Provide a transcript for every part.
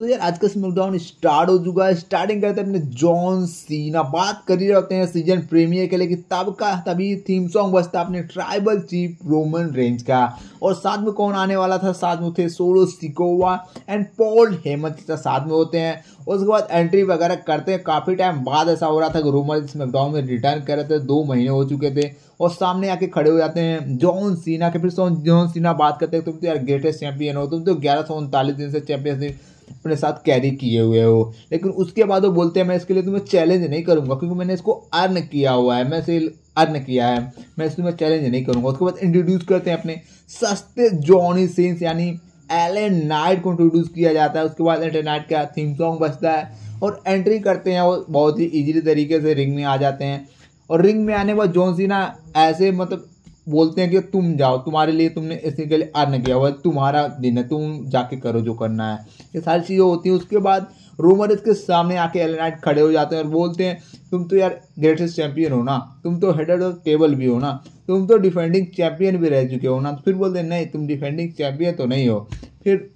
तो यार आज का स्मैकडाउन स्टार्ट हो चुका है स्टार्टिंग करते हैं अपने जॉन सीना बात कर ही रहते हैं सीजन प्रीमियर के लिए कि तब का तभी थीम सॉन्ग बजता अपने ट्राइबल चीफ रोमन रेंज का और साथ में कौन आने वाला था साथ में थे Solo Sikoa and Paul Heyman का साथ में होते हैं उसके बाद एंट्री वगैरह करते हैं काफ़ी टाइम बाद ऐसा हो रहा था कि रोमन स्मैकडाउन में रिटर्न कर रहे थे दो महीने हो चुके थे और सामने आके खड़े हो जाते हैं जॉन सीना के फिर जॉन सीना बात करते हैं तुम तो यार ग्रेटेस्ट चैंपियन हो तुम तो ग्यारह सौ उनतालीस दिन से चैंपियनशिप अपने साथ कैरी किए हुए हो लेकिन उसके बाद वो बोलते हैं मैं इसके लिए तुम्हें चैलेंज नहीं करूँगा क्योंकि मैंने इसको अर्न किया हुआ है मैं इसे अर्न किया है मैं इसमें मैं चैलेंज नहीं करूँगा उसके बाद इंट्रोड्यूस करते हैं अपने सस्ते जॉनी सीन्स यानी एलन नाइट को इंट्रोड्यूस किया जाता है उसके बाद एंटे नाइट का थीम सॉन्ग बजता है और एंट्री करते हैं और बहुत ही इजीली तरीके से रिंग में आ जाते हैं और रिंग में आने के बाद सीना ऐसे मतलब बोलते हैं कि तुम जाओ तुम्हारे लिए तुमने के लिए अर्न किया हुआ तुम्हारा दिन है तुम जाके करो जो करना है ये सारी चीज़ें होती हैं उसके बाद रोमर इसके सामने आके एलेनाइट खड़े हो जाते हैं और बोलते हैं तुम तो यार ग्रेटेस्ट चैंपियन हो ना तुम तो हेड ऑफ टेबल भी हो ना तुम तो डिफेंडिंग चैंपियन भी रह चुके हो ना फिर बोलते हैं नहीं तुम डिफेंडिंग चैंपियन तो नहीं हो फिर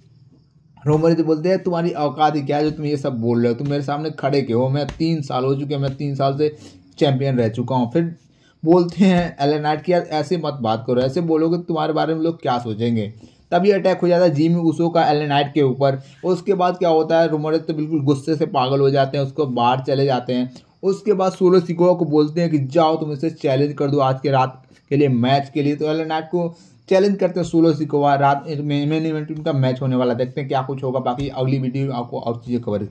रोमर तो बोलते हैं तुम्हारी औकात ही क्या है जो तुम ये सब बोल रहे हो तुम मेरे सामने खड़े के हो मैं तीन साल हो चुके मैं तीन साल से चैंपियन रह चुका हूँ फिर बोलते हैं एलेनाइट की यार ऐसे मत बात करो ऐसे बोलोगे तो तुम्हारे बारे में लोग क्या सोचेंगे तभी अटैक हो जाता है जीमी उसो का एलेनाइट के ऊपर उसके बाद क्या होता है रोमर तो बिल्कुल गुस्से से पागल हो जाते हैं उसको बाहर चले जाते हैं उसके बाद सोलो सिकोवा को बोलते हैं कि जाओ तुम इसे चैलेंज कर दो आज के रात के लिए मैच के लिए तो एलेनाइट को चैलेंज करते हैं सोलो सिकोवा रात मेन इवेंट उनका मैच होने वाला देखते हैं क्या कुछ होगा बाकी अगली वीडियो में आपको और चीज़ें कवर